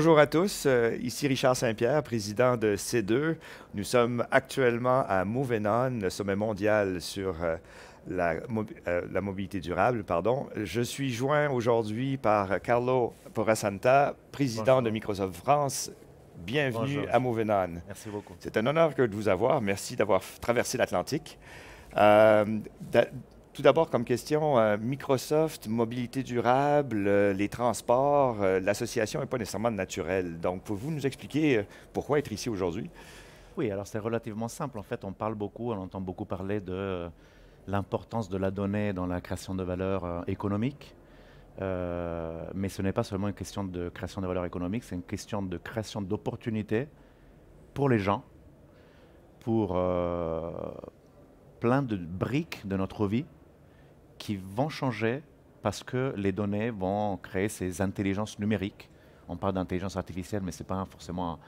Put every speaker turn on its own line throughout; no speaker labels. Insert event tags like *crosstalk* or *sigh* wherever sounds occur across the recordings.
bonjour à tous. Euh, ici Richard Saint-Pierre, président de C2. Nous sommes actuellement à Mouvenon, le sommet mondial sur euh, euh, la, mobilité durable. Pardon. Je suis joint aujourd'hui par Carlo Porasanta, président de Microsoft France. Bienvenue à Mouvenon. Merci beaucoup. C'est un honneur que de vous avoir. Merci d'avoir traversé l'Atlantique. Tout d'abord, comme question, euh, Microsoft, mobilité durable, euh, les transports, euh, l'association n'est pas nécessairement naturelle. Donc, pouvez-vous nous expliquer pourquoi être ici aujourd'hui? Oui,
alors c'est relativement simple. En fait, on parle beaucoup, on entend beaucoup parler de l'importance de la donnée dans la création de valeur économique. mais ce n'est pas seulement une question de création de valeur économique, c'est une question de création d'opportunités pour les gens, pour plein de briques de notre vie qui vont changer parce que les données vont créer ces intelligences numériques. On parle d'intelligence artificielle, mais ce n'est pas forcément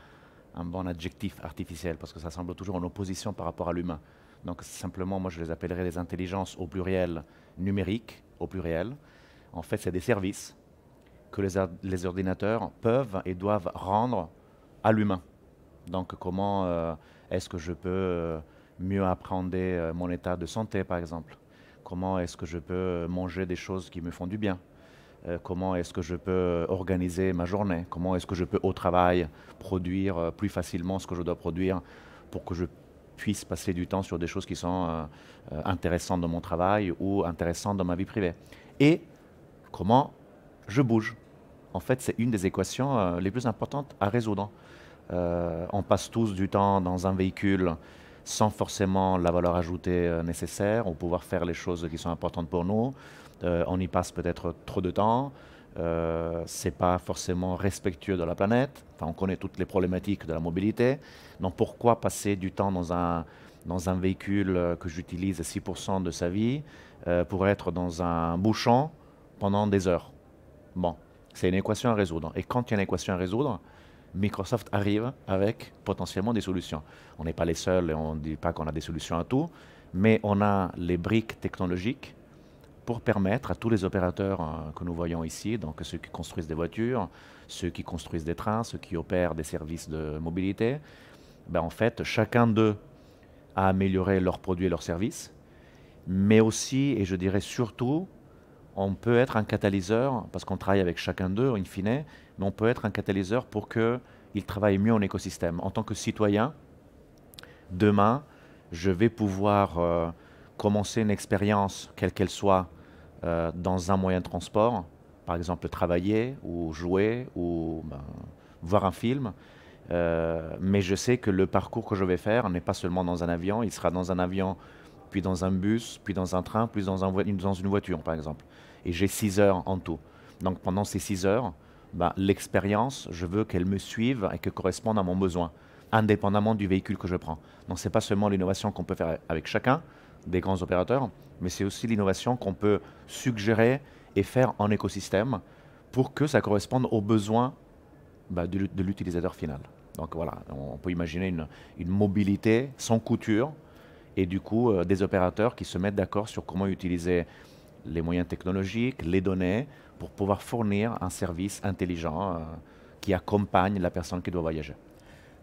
un, bon adjectif artificiel, parce que ça semble toujours en opposition par rapport à l'humain. Donc simplement, moi je les appellerais les intelligences au pluriel numériques, au pluriel. En fait, c'est des services que les, ordinateurs peuvent et doivent rendre à l'humain. Donc comment euh, est-ce que je peux euh, mieux appréhender euh, mon état de santé, par exemple Comment est-ce que je peux manger des choses qui me font du bien euh, Comment est-ce que je peux organiser ma journée Comment est-ce que je peux au travail produire euh, plus facilement ce que je dois produire pour que je puisse passer du temps sur des choses qui sont euh, intéressantes dans mon travail ou intéressantes dans ma vie privée Et comment je bouge en fait, c'est une des équations les plus importantes à résoudre. on passe tous du temps dans un véhicule sans forcément la valeur ajoutée euh, nécessaire ou pouvoir faire les choses qui sont importantes pour nous. Euh, on y passe peut-être trop de temps. Euh, c'est pas forcément respectueux de la planète. Enfin, on connaît toutes les problématiques de la mobilité. Donc pourquoi passer du temps dans un, dans un véhicule euh, que j'utilise 6% de sa vie pour être dans un bouchon pendant des heures Bon, c'est une équation à résoudre. Et quand il y a une équation à résoudre, Microsoft arrive avec potentiellement des solutions. On n'est pas les seuls et on ne dit pas qu'on a des solutions à tout, mais on a les briques technologiques pour permettre à tous les opérateurs euh, que nous voyons ici, donc ceux qui construisent des voitures, ceux qui construisent des trains, ceux qui opèrent des services de mobilité, ben, en fait, chacun d'eux a amélioré leurs produits et leurs services, mais aussi, et je dirais surtout, on peut être un catalyseur, parce qu'on travaille avec chacun d'eux, in fine, on peut être un catalyseur pour qu'ils travaille mieux en écosystème. En tant que citoyen, demain, je vais pouvoir euh, commencer une expérience, quelle qu'elle soit, euh, dans un moyen de transport, par exemple travailler ou jouer ou ben, voir un film. Euh, mais je sais que le parcours que je vais faire n'est pas seulement dans un avion, il sera dans un avion, puis dans un bus, puis dans un train, puis dans, une voiture, par exemple. Et j'ai six heures en tout. Donc pendant ces six heures, ben, l'expérience, je veux qu'elle me suive et que corresponde à mon besoin, indépendamment du véhicule que je prends. Donc ce n'est pas seulement l'innovation qu'on peut faire avec chacun des grands opérateurs, mais c'est aussi l'innovation qu'on peut suggérer et faire en écosystème pour que ça corresponde aux besoins ben, de, l'utilisateur final. Donc voilà, on peut imaginer une, mobilité sans couture et du coup euh, des opérateurs qui se mettent d'accord sur comment utiliser les moyens technologiques, les données pour pouvoir fournir un service intelligent euh, qui accompagne la personne qui doit voyager.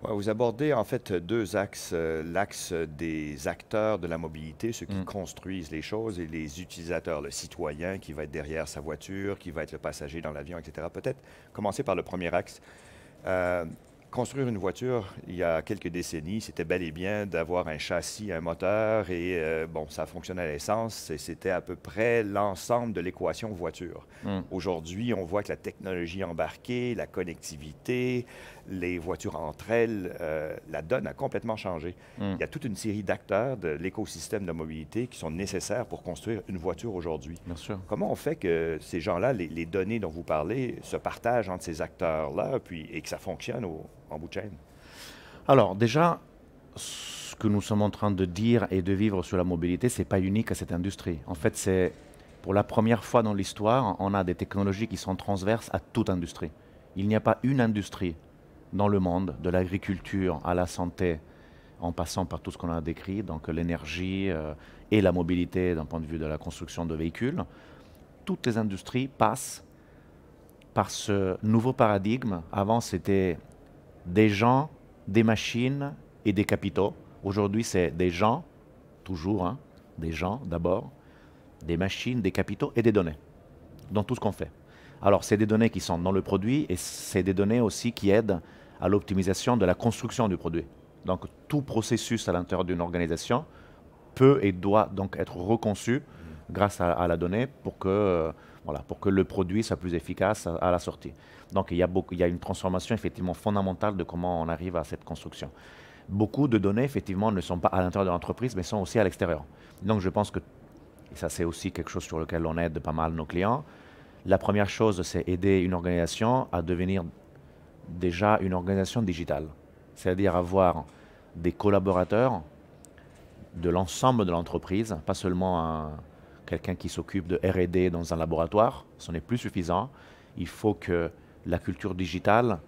vous abordez en fait deux axes. Euh, l'axe des acteurs de la mobilité, ceux qui mm. construisent les choses, et les utilisateurs, le citoyen qui va être derrière sa voiture, qui va être le passager dans l'avion, etc. Peut-être commencer par le premier axe. Euh, construire une voiture il y a quelques décennies, c'était bel et bien d'avoir un châssis, un moteur, et euh, bon, ça fonctionnait à l'essence, et c'était à peu près l'ensemble de l'équation voiture. Hmm. Aujourd'hui, on voit que la technologie embarquée, la connectivité, les voitures entre elles, euh, la donne a complètement changé. Hmm. Il y a toute une série d'acteurs de l'écosystème de mobilité qui sont nécessaires pour construire une voiture aujourd'hui. Comment on fait que ces gens-là, les, données dont vous parlez, se partagent entre ces acteurs-là, puis et que ça fonctionne au,
alors déjà, ce que nous sommes en train de dire et de vivre sur la mobilité, ce n'est pas unique à cette industrie. En fait, c'est pour la première fois dans l'histoire, on a des technologies qui sont transverses à toute industrie. Il n'y a pas une industrie dans le monde, de l'agriculture à la santé, en passant par tout ce qu'on a décrit, donc l'énergie euh, et la mobilité d'un point de vue de la construction de véhicules, toutes les industries passent par ce nouveau paradigme. Avant, c'était des gens, des machines et des capitaux. Aujourd'hui, c'est des gens, toujours, hein, des gens d'abord, des machines, des capitaux et des données, dans tout ce qu'on fait. Alors, c'est des données qui sont dans le produit et c'est des données aussi qui aident à l'optimisation de la construction du produit. Donc, tout processus à l'intérieur d'une organisation peut et doit donc être reconçu grâce à la donnée pour que euh, voilà, pour que le produit soit plus efficace à, la sortie. Donc il y, a beaucoup, il y a une transformation effectivement fondamentale de comment on arrive à cette construction. Beaucoup de données effectivement ne sont pas à l'intérieur de l'entreprise, mais sont aussi à l'extérieur. Donc je pense que, et ça c'est aussi quelque chose sur lequel on aide pas mal nos clients, la première chose c'est aider une organisation à devenir déjà une organisation digitale, c'est-à-dire avoir des collaborateurs de l'ensemble de l'entreprise, pas seulement un, quelqu'un qui s'occupe de RD dans un laboratoire, ce n'est plus suffisant. Il faut que la culture digitale,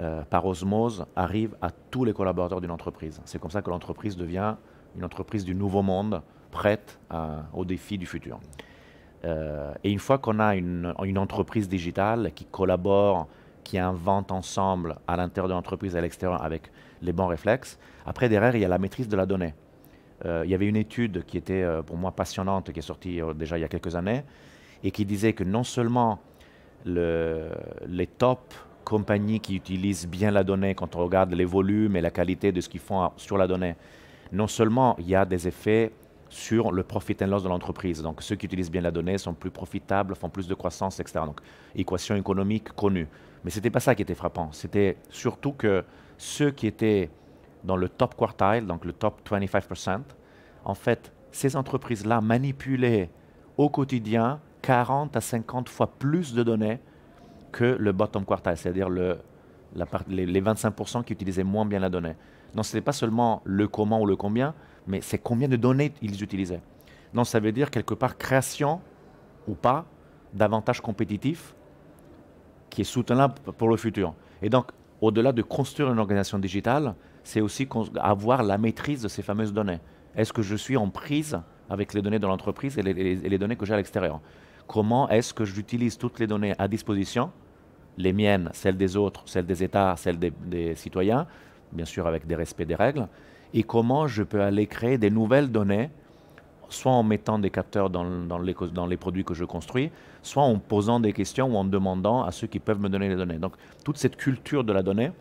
euh, par osmose, arrive à tous les collaborateurs d'une entreprise. C'est comme ça que l'entreprise devient une entreprise du nouveau monde, prête aux défis du futur. Euh, et une fois qu'on a une, une, entreprise digitale qui collabore, qui invente ensemble à l'intérieur de l'entreprise et à l'extérieur avec les bons réflexes, après derrière, il y a la maîtrise de la donnée. Euh, il y avait une étude qui était euh, pour moi passionnante, qui est sortie euh, déjà il y a quelques années, et qui disait que non seulement le, les top compagnies qui utilisent bien la donnée, quand on regarde les volumes et la qualité de ce qu'ils font sur la donnée, non seulement il y a des effets sur le profit and loss de l'entreprise. Donc ceux qui utilisent bien la donnée sont plus profitables, font plus de croissance, etc. Donc équation économique connue. Mais ce n'était pas ça qui était frappant. C'était surtout que ceux qui étaient dans le top quartile, donc le top 25%, en fait, ces entreprises-là manipulaient au quotidien 40 à 50 fois plus de données que le bottom quartile, c'est-à-dire le, les, 25% qui utilisaient moins bien la donnée. Donc, ce n'est pas seulement le comment ou le combien, mais c'est combien de données ils utilisaient. Donc, ça veut dire quelque part création ou pas d'avantages compétitifs qui est soutenable pour le futur. Et donc, au-delà de construire une organisation digitale, c'est aussi avoir la maîtrise de ces fameuses données. Est-ce que je suis en prise avec les données de l'entreprise et, les, données que j'ai à l'extérieur Comment est-ce que j'utilise toutes les données à disposition, les miennes, celles des autres, celles des États, celles des, citoyens, bien sûr avec des respects des règles, et comment je peux aller créer des nouvelles données soit en mettant des capteurs dans, les, produits que je construis, soit en posant des questions ou en demandant à ceux qui peuvent me donner les données. Donc toute cette culture de la donnée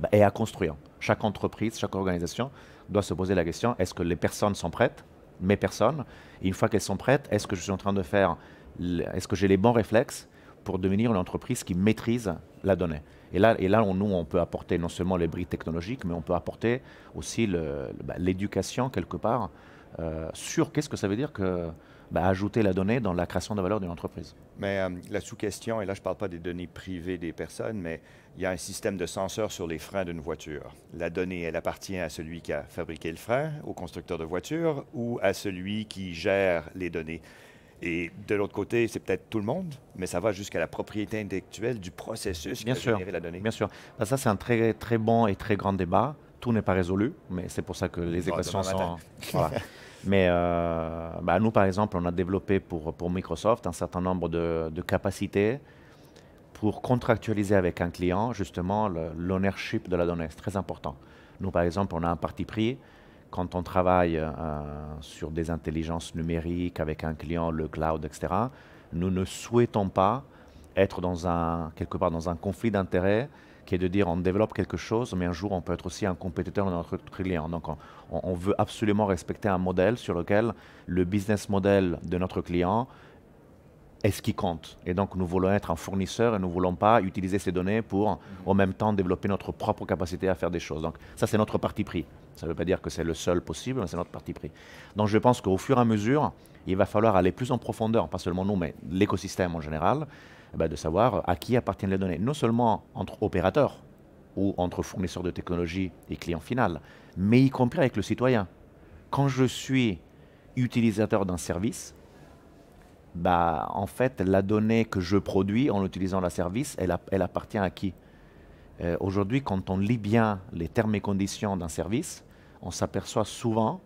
bah, est à construire. Chaque entreprise, chaque organisation doit se poser la question, est-ce que les personnes sont prêtes Mes personnes Et une fois qu'elles sont prêtes, est-ce que je suis en train de faire, est-ce que j'ai les bons réflexes pour devenir une entreprise qui maîtrise la donnée et là, et là on, nous, on peut apporter non seulement les briques technologiques, mais on peut apporter aussi bah, l'éducation, quelque part, euh, sur qu'est-ce que ça veut dire que bah, ajouter la donnée dans la création de valeur d'une entreprise.
Mais euh, la sous-question, et là je ne parle pas des données privées des personnes, mais il y a un système de senseurs sur les freins d'une voiture. La donnée, elle appartient à celui qui a fabriqué le frein, au constructeur de voiture, ou à celui qui gère les données. Et de l'autre côté, c'est peut-être tout le monde, mais ça va jusqu'à la propriété intellectuelle du processus qui sûr, la donnée. Bien
sûr. Bah, ça, c'est un très, très bon et très grand débat. Tout n'est pas résolu, mais c'est pour ça que les oh, équations sont... *laughs* Mais euh, bah, nous, par exemple, on a développé pour, Microsoft un certain nombre de, capacités pour contractualiser avec un client, justement, l'ownership de la donnée. C'est très important. Nous, par exemple, on a un parti pris. Quand on travaille euh, sur des intelligences numériques avec un client, le cloud, etc., nous ne souhaitons pas être quelque part dans un conflit d'intérêts qui est de dire on développe quelque chose, mais un jour on peut être aussi un compétiteur de notre client. Donc on, on veut absolument respecter un modèle sur lequel le business model de notre client est ce qui compte. Et donc nous voulons être un fournisseur et nous ne voulons pas utiliser ces données pour en même temps développer notre propre capacité à faire des choses. Donc ça c'est notre parti pris. Ça ne veut pas dire que c'est le seul possible, mais c'est notre parti pris. Donc je pense qu'au fur et à mesure, il va falloir aller plus en profondeur, pas seulement nous, mais l'écosystème en général, eh ben, de savoir à qui appartiennent les données, non seulement entre opérateurs ou entre fournisseurs de technologie et clients final, mais y compris avec le citoyen. Quand je suis utilisateur d'un service, bah, en fait, la donnée que je produis en utilisant la service, elle, elle appartient à qui euh, Aujourd'hui, quand on lit bien les termes et conditions d'un service, on s'aperçoit souvent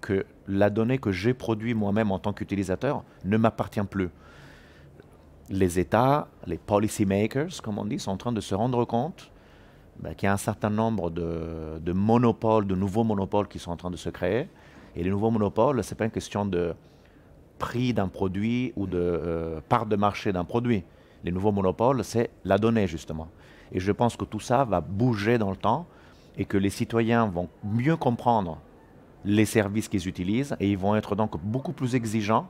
que la donnée que j'ai produite moi-même en tant qu'utilisateur ne m'appartient plus. Les États, les policy makers, comme on dit, sont en train de se rendre compte bah, qu'il y a un certain nombre de, de, monopoles, de nouveaux monopoles qui sont en train de se créer. Et les nouveaux monopoles, ce n'est pas une question de prix d'un produit ou de euh, part de marché d'un produit. Les nouveaux monopoles, c'est la donnée, justement. Et je pense que tout ça va bouger dans le temps et que les citoyens vont mieux comprendre les services qu'ils utilisent et ils vont être donc beaucoup plus exigeants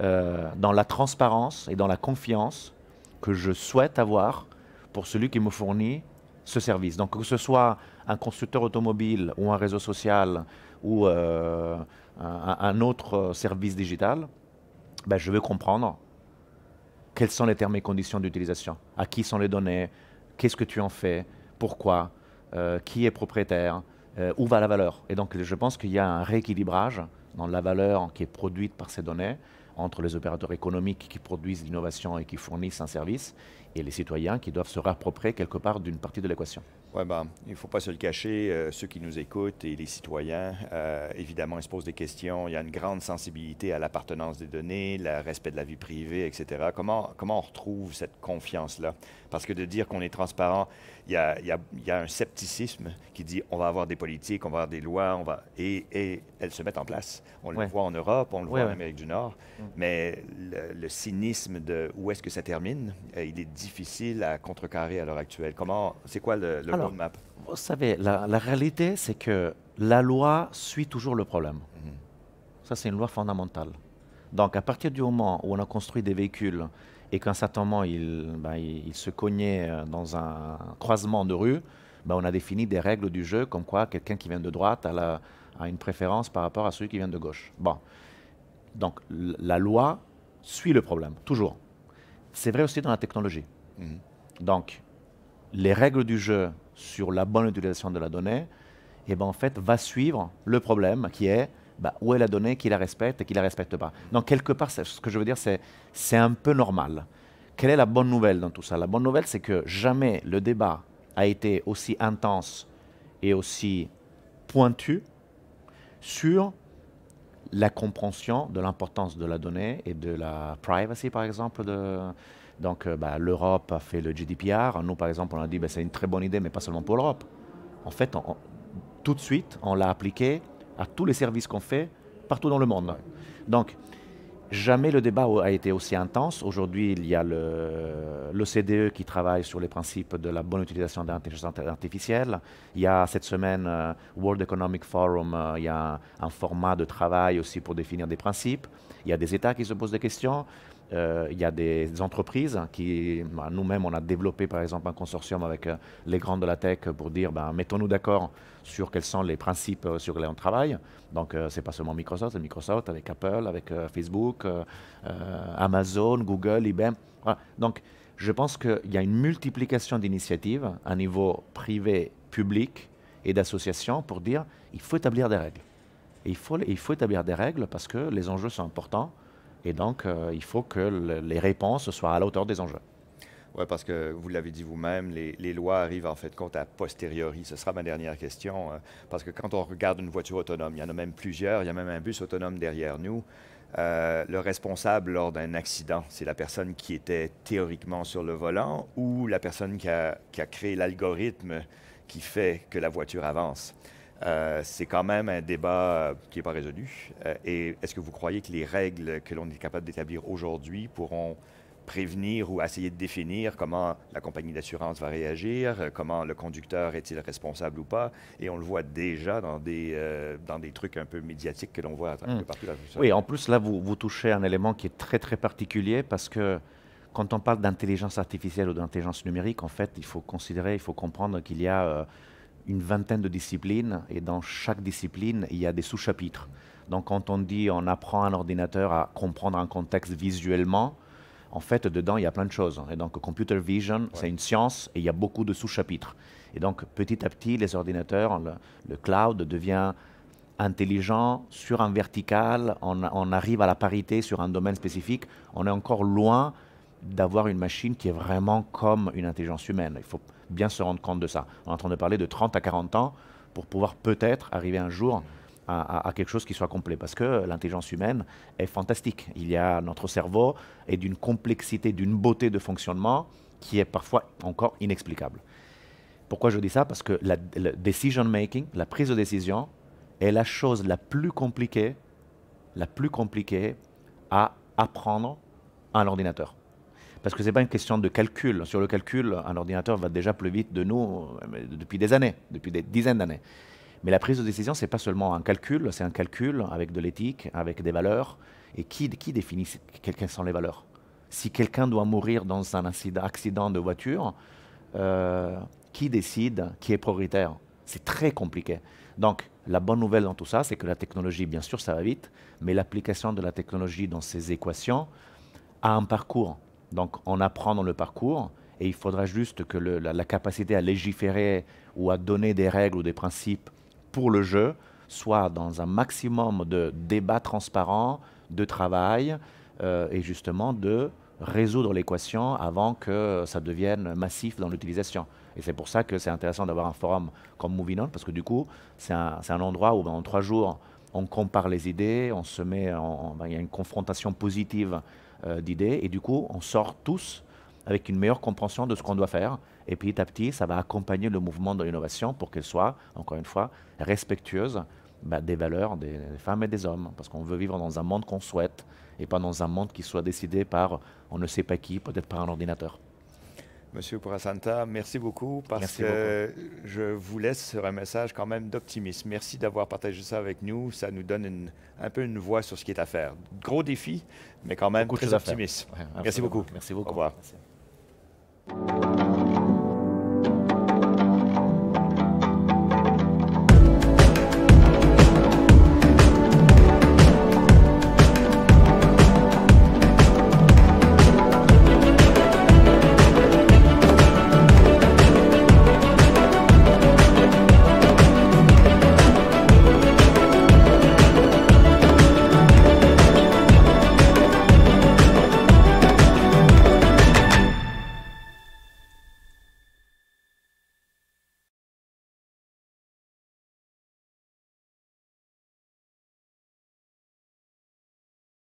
euh, dans la transparence et dans la confiance que je souhaite avoir pour celui qui me fournit ce service. Donc que ce soit un constructeur automobile ou un réseau social ou euh, un, autre euh, service digital, ben, je veux comprendre quels sont les termes et conditions d'utilisation, à qui sont les données, qu'est-ce que tu en fais, pourquoi, euh, qui est propriétaire, où va la valeur. Et donc je pense qu'il y a un rééquilibrage dans la valeur qui est produite par ces données entre les opérateurs économiques qui produisent l'innovation et qui fournissent un service et les citoyens qui doivent se réapproprier quelque part d'une partie de l'équation.
Oui, ben, il ne faut pas se le cacher. Euh, ceux qui nous écoutent et les citoyens, euh, évidemment, ils se posent des questions. Il y a une grande sensibilité à l'appartenance des données, le respect de la vie privée, etc. Comment, comment on retrouve cette confiance-là? Parce que de dire qu'on est transparent, il y, a, un scepticisme qui dit on va avoir des politiques, on va avoir des lois, on va et, elles se mettent en place. On le voit en Europe, on le voit en Amérique du Nord, mm. mais le, cynisme de où est-ce que ça termine, euh, il est difficile à contrecarrer à l'heure actuelle. Comment, c'est quoi le, le roadmap
Vous savez, la, réalité, c'est que la loi suit toujours le problème. Mm-hmm. Ça, c'est une loi fondamentale. Donc, à partir du moment où on a construit des véhicules et quand un ben, il, il, se cognait euh, dans un croisement de rue, ben, on a défini des règles du jeu, comme quoi quelqu'un qui vient de droite a, la, une préférence par rapport à celui qui vient de gauche. Bon. Donc la loi suit le problème, toujours. C'est vrai aussi dans la technologie. Mm-hmm. Donc, les règles du jeu sur la bonne utilisation de la donnée, et eh ben, en fait, va suivre le problème qui est bah, où est la donnée qui la respecte et qui la respecte pas. Donc quelque part, ce que je veux dire, c'est c'est un peu normal. Quelle est la bonne nouvelle dans tout ça La bonne nouvelle, c'est que jamais le débat a été aussi intense et aussi pointu sur la compréhension de l'importance de la donnée et de la privacy, par exemple. De... Donc, euh, bah, l'Europe a fait le GDPR. Nous, par exemple, on a dit que bah, c'est une très bonne idée, mais pas seulement pour l'Europe. En fait, tout de suite, on l'a appliqué à tous les services qu'on fait partout dans le monde. Donc, jamais le débat a été aussi intense. Aujourd'hui, il y a l'OCDE le, e qui travaille sur les principes de la bonne utilisation de l'intelligence artificielle. Il y a cette semaine euh, World Economic Forum, euh, il y a un format de travail aussi pour définir des principes. Il y a des États qui se posent des questions. Euh, il y a des entreprises qui, bah, nous-mêmes, on a développé par exemple un consortium avec euh, les grands de la tech pour dire, bah, mettons-nous d'accord sur quels sont les principes euh, sur lesquels on travaille. Donc, ce n'est pas seulement Microsoft, c'est Microsoft avec Apple, avec Facebook, Amazon, Google, IBM. Donc, je pense qu'il y a une multiplication d'initiatives à niveau privé, public et d'associations pour dire, il faut établir des règles. Et il faut établir des règles parce que les enjeux sont importants. Et donc, euh, il faut que les réponses soient à la hauteur des enjeux.
Oui, parce que vous l'avez dit vous-même, les, lois arrivent en fait compte à posteriori. Ce sera ma dernière question. Euh, parce que quand on regarde une voiture autonome, il y en a même plusieurs, il y a même un bus autonome derrière nous. Euh, le responsable lors d'un accident, c'est la personne qui était théoriquement sur le volant ou la personne qui a créé l'algorithme qui fait que la voiture avance. Euh, c'est quand même un débat euh, qui n'est pas résolu. Euh, et est-ce que vous croyez que les règles que l'on est capable d'établir aujourd'hui pourront prévenir ou essayer de définir comment la compagnie d'assurance va réagir, comment le conducteur est-il responsable ou pas. Et on le voit déjà dans des, dans des trucs un peu médiatiques que l'on voit à hmm. partout. Oui,
en plus, là, vous, vous touchez à un élément qui est très, très particulier parce que quand on parle d'intelligence artificielle ou d'intelligence numérique, en fait, il faut considérer, il faut comprendre qu'il y a une vingtaine de disciplines et dans chaque discipline, il y a des sous-chapitres. Donc quand on dit on apprend un ordinateur à comprendre un contexte visuellement, en fait, dedans, il y a plein de choses. Et donc, computer vision, c'est une science et il y a beaucoup de sous-chapitres. Et donc, petit à petit, les ordinateurs, le, cloud devient intelligent sur un vertical, on, on, arrive à la parité sur un domaine spécifique, on est encore loin d'avoir une machine qui est vraiment comme une intelligence humaine. Il faut, bien se rendre compte de ça. On est en train de parler de 30 à 40 ans pour pouvoir peut-être arriver un jour à, quelque chose qui soit complet. Parce que l'intelligence humaine est fantastique. Il y a notre cerveau et d'une complexité, d'une beauté de fonctionnement qui est parfois encore inexplicable. Pourquoi je dis ça Parce que la, decision making, la prise de décision, est la chose la plus compliquée, la plus compliquée à apprendre à l'ordinateur parce que ce n'est pas une question de calcul. Sur le calcul, un ordinateur va déjà plus vite de nous depuis des années, depuis des dizaines d'années. Mais la prise de décision, ce n'est pas seulement un calcul, c'est un calcul avec de l'éthique, avec des valeurs. Et qui, qui définit quelles sont les valeurs Si quelqu'un doit mourir dans un accident de voiture, euh, qui décide qui est prioritaire C'est très compliqué. Donc, la bonne nouvelle dans tout ça, c'est que la technologie, bien sûr, ça va vite, mais l'application de la technologie dans ces équations a un parcours donc on apprend dans le parcours et il faudra juste que la, capacité à légiférer ou à donner des règles ou des principes pour le jeu soit dans un maximum de débats transparents, de travail euh, et justement de résoudre l'équation avant que ça devienne massif dans l'utilisation. Et c'est pour ça que c'est intéressant d'avoir un forum comme Moving parce que du coup, c'est un, endroit où en trois jours, on compare les idées, on se met, il y a une confrontation positive euh, d'idées. Et du coup, on sort tous avec une meilleure compréhension de ce qu'on doit faire. Et petit à petit, ça va accompagner le mouvement de l'innovation pour qu'elle soit, encore une fois, respectueuse bah, des valeurs des femmes et des hommes. Parce qu'on veut vivre dans un monde qu'on souhaite et pas dans un monde qui soit décidé par on ne sait pas qui, peut-être par un ordinateur.
Monsieur Pourasanta, merci beaucoup parce que je vous laisse sur un message quand même d'optimisme. Merci d'avoir partagé ça avec nous. Ça nous donne un peu une voix sur ce qui est à faire. Gros défi, mais quand même beaucoup très optimiste. merci beaucoup. Merci beaucoup. Au revoir.